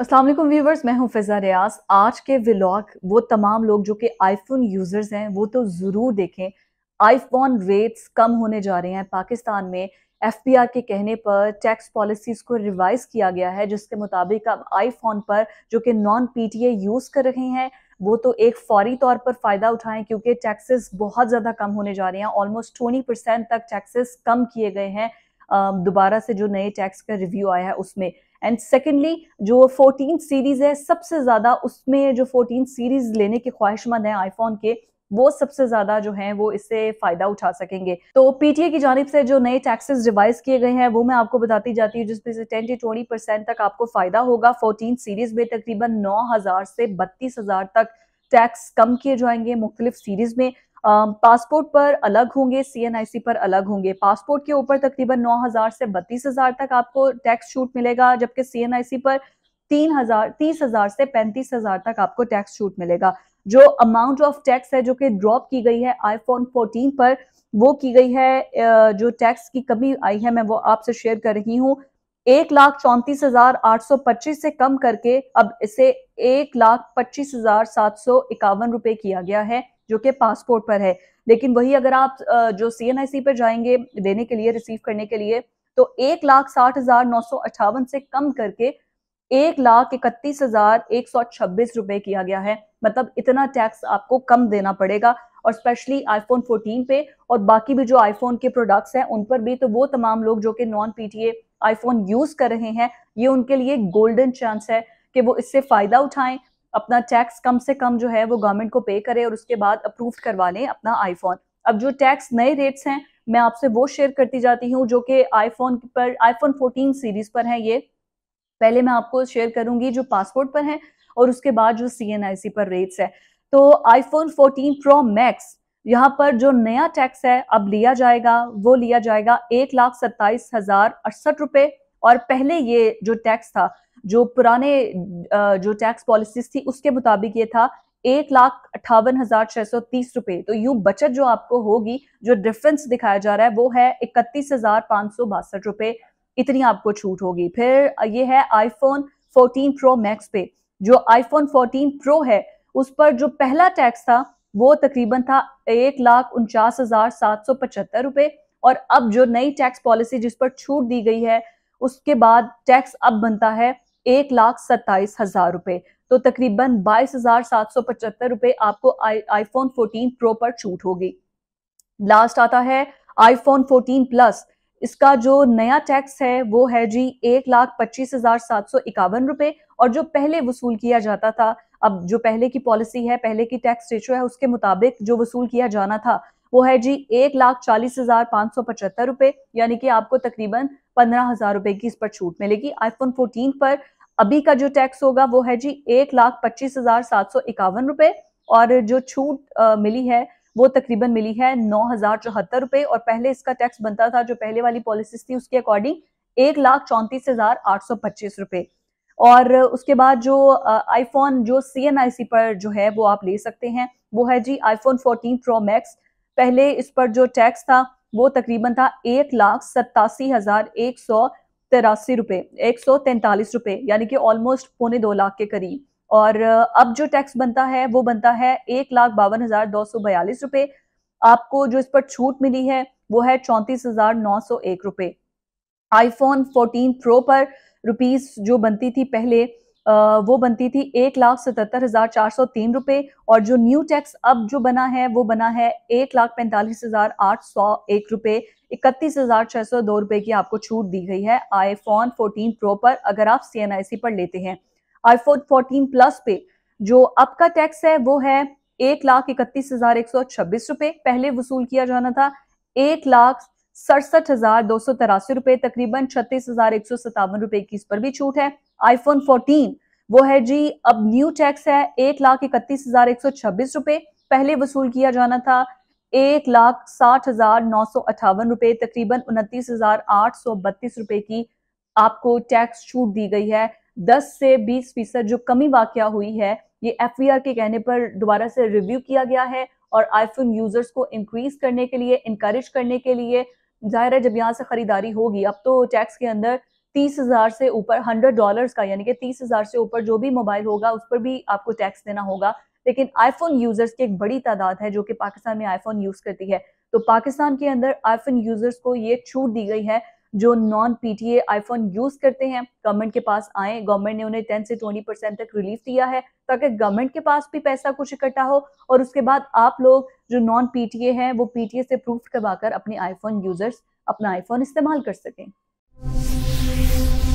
Aslam viewers मैं हूं फिज़ा रियाज आज के व्लॉग वो तमाम लोग जो कि आईफोन यूज़र्स हैं वो तो ज़रूर देखें आईफोन रेट्स कम होने जा रहे हैं पाकिस्तान में एफ पी आर के कहने पर टैक्स पॉलिसीज़ को रिवाइज किया गया है जिसके मुताबिक अब आईफोन पर जो कि नॉन पी टी यूज़ कर रहे हैं वो तो एक फौरी तौर पर फ़ायदा उठाएं क्योंकि टैक्सेस बहुत ज़्यादा कम होने जा रहे हैं ऑलमोस्ट ट्वेंटी परसेंट तक टैक्सेस कम किए गए हैं दोबारा से जो नए टैक्स का रिव्यू आया है उसमें एंड सेकेंडली जो फोर्टीन सीरीज है सबसे ज़्यादा उसमें जो फोर्टीन सीरीज लेने के ख्वाहिशमंद है आईफोन के वो सबसे ज्यादा जो है वो इससे फायदा उठा सकेंगे तो पीटीए की जानब से जो नए टैक्सेस रिवाइज किए गए हैं वो मैं आपको बताती जाती हूँ जिसमें से टेन टू ट्वेंटी परसेंट तक आपको फायदा होगा फोर्टीन सीरीज में तकरीबन नौ हजार से बत्तीस हजार तक टैक्स कम किए जाएंगे मुख्तलिफ सीरीज में पासपोर्ट पर अलग होंगे सीएनआईसी पर अलग होंगे पासपोर्ट के ऊपर तकरीबन 9000 से 32000 तक आपको टैक्स छूट मिलेगा जबकि सीएनआईसी पर तीन हजार तीस हजार से पैंतीस हजार तक आपको टैक्स छूट मिलेगा जो अमाउंट ऑफ टैक्स है जो कि ड्रॉप की गई है आईफोन 14 पर वो की गई है जो टैक्स की कमी आई है मैं वो आपसे शेयर कर रही हूँ एक लाख चौंतीस हजार आठ सौ पच्चीस से कम करके अब इसे एक लाख पच्चीस हजार सात सौ इक्यावन रुपए किया गया है जो कि पासपोर्ट पर है लेकिन वही अगर आप जो सी एन आई सी पर जाएंगे देने के लिए रिसीव करने के लिए तो एक लाख साठ हजार नौ सौ अट्ठावन से कम करके एक लाख इकतीस हजार एक सौ छब्बीस रुपए किया गया है मतलब इतना टैक्स आपको कम देना पड़ेगा और स्पेशली आईफोन 14 पे और बाकी भी जो आईफोन के प्रोडक्ट्स हैं उन पर भी तो वो तमाम लोग जो कि नॉन पीटीए आईफोन यूज कर रहे हैं ये उनके लिए गोल्डन चांस है कि वो इससे फायदा उठाएं अपना टैक्स कम से कम जो है वो गवर्नमेंट को पे करें और उसके बाद अप्रूव करवा लें अपना आईफोन अब जो टैक्स नए रेट्स हैं मैं आपसे वो शेयर करती जाती हूँ जो कि आईफोन पर आईफोन 14 सीरीज पर है ये पहले मैं आपको शेयर करूंगी जो पासपोर्ट पर है और उसके बाद जो सी पर रेट्स है तो आईफोन 14 प्रो मैक्स यहाँ पर जो नया टैक्स है अब लिया जाएगा वो लिया जाएगा एक लाख सत्ताईस हजार अड़सठ रुपए और पहले ये जो टैक्स था जो पुराने जो टैक्स पॉलिसीज थी उसके मुताबिक ये था एक लाख अट्ठावन हजार छह सौ तीस रुपए तो यू बचत जो आपको होगी जो डिफरेंस दिखाया जा रहा है वो है इकतीस हजार पांच सौ बासठ रुपए इतनी आपको छूट होगी फिर ये है आईफोन फोर्टीन प्रो मैक्स पे जो आईफोन फोर्टीन प्रो है उस पर जो पहला टैक्स था वो तकरीबन था एक लाख उनचास हजार सात सौ पचहत्तर रुपए और अब जो नई टैक्स पॉलिसी जिस पर छूट दी गई है उसके बाद टैक्स अब बनता है एक लाख सत्ताईस हजार रुपए तो तकरीबन बाईस हजार सात सौ पचहत्तर रुपए आपको आईफोन फोर्टीन प्रो पर छूट होगी लास्ट आता है आईफोन फोर्टीन प्लस इसका जो नया टैक्स है वो है जी एक लाख पच्चीस हजार सात सौ इक्यावन रुपए और जो पहले वसूल किया जाता था अब जो पहले की पॉलिसी है पहले की टैक्स रेशो है उसके मुताबिक जो वसूल किया जाना था वो है जी एक लाख चालीस हजार पांच सौ पचहत्तर रुपए यानी कि आपको तकरीबन पंद्रह हजार रुपए की इस पर छूट मिलेगी आईफोन फोर्टीन पर अभी का जो टैक्स होगा वो है जी एक लाख पच्चीस हजार सात सौ इक्यावन रुपए और जो छूट मिली है वो तकरीबन मिली है नौ हजार चौहत्तर रुपए और पहले इसका टैक्स बनता था जो पहले वाली पॉलिसीज थी उसके अकॉर्डिंग एक लाख चौंतीस हजार आठ सौ पच्चीस रुपए और उसके बाद जो आईफोन जो सी एन आई सी पर जो है वो आप ले सकते हैं वो है जी आईफोन फोर्टीन प्रो मैक्स पहले इस पर जो टैक्स था वो तकरीबन था एक लाख सत्तासी हजार एक सौ तिरासी रुपये एक सौ तैंतालीस रुपये यानी कि ऑलमोस्ट पौने दो लाख के करीब और अब जो टैक्स बनता है वो बनता है एक लाख बावन हजार दो सौ बयालीस रुपये आपको जो इस पर छूट मिली है वो है चौंतीस हजार नौ सौ एक रुपये आईफोन फोर्टीन प्रो पर रुपीज जो बनती थी पहले वो बनती थी एक लाख सतहत्तर हजार चार सौ तीन रुपए और जो न्यू टैक्स अब जो बना है वो बना है एक लाख पैंतालीस हजार आठ सौ एक रुपए इकतीस हजार छह सौ दो रुपए की आपको छूट दी गई है आईफोन फोर्टीन प्रो पर अगर आप सी पर लेते हैं आईफोन फोर्टीन प्लस पे जो अब का टैक्स है वो है एक लाख इकतीस हजार एक सौ छब्बीस रुपए पहले वसूल किया जाना था एक लाख सड़सठ हजार दो सौ तिरासी रुपए तकरीबन छत्तीस हजार एक सौ सत्तावन रुपए की इस पर भी छूट है आईफोन फोर्टीन वो है जी अब न्यू टैक्स है एक लाख इकतीस हजार एक सौ छब्बीस रुपए पहले वसूल किया जाना था एक लाख साठ हजार नौ सौ अठावन रुपए तकरीबन उनतीस हजार आठ सौ बत्तीस रुपए की आपको टैक्स छूट दी गई है दस से बीस फीसद जो कमी वाक्य हुई है ये एफ के कहने पर दोबारा से रिव्यू किया गया है और आईफोन यूजर्स को इंक्रीज करने के लिए इंकरेज करने के लिए जाहिर है जब यहाँ से खरीदारी होगी अब तो टैक्स के अंदर तीस हजार से ऊपर हंड्रेड डॉलर का यानी कि तीस हजार से ऊपर जो भी मोबाइल होगा उस पर भी आपको टैक्स देना होगा लेकिन आईफोन यूजर्स की एक बड़ी तादाद है जो कि पाकिस्तान में आईफोन यूज करती है तो पाकिस्तान के अंदर आईफोन यूजर्स को ये छूट दी गई है जो नॉन पीटीए आईफोन यूज करते हैं गवर्नमेंट के पास आए गवर्नमेंट ने उन्हें टेन से ट्वेंटी परसेंट तक रिलीफ दिया है ताकि गवर्नमेंट के पास भी पैसा कुछ इकट्ठा हो और उसके बाद आप लोग जो नॉन पीटीए हैं वो पीटीए से प्रूफ करवाकर अपने आईफोन यूजर्स अपना आईफोन इस्तेमाल कर सकें Please.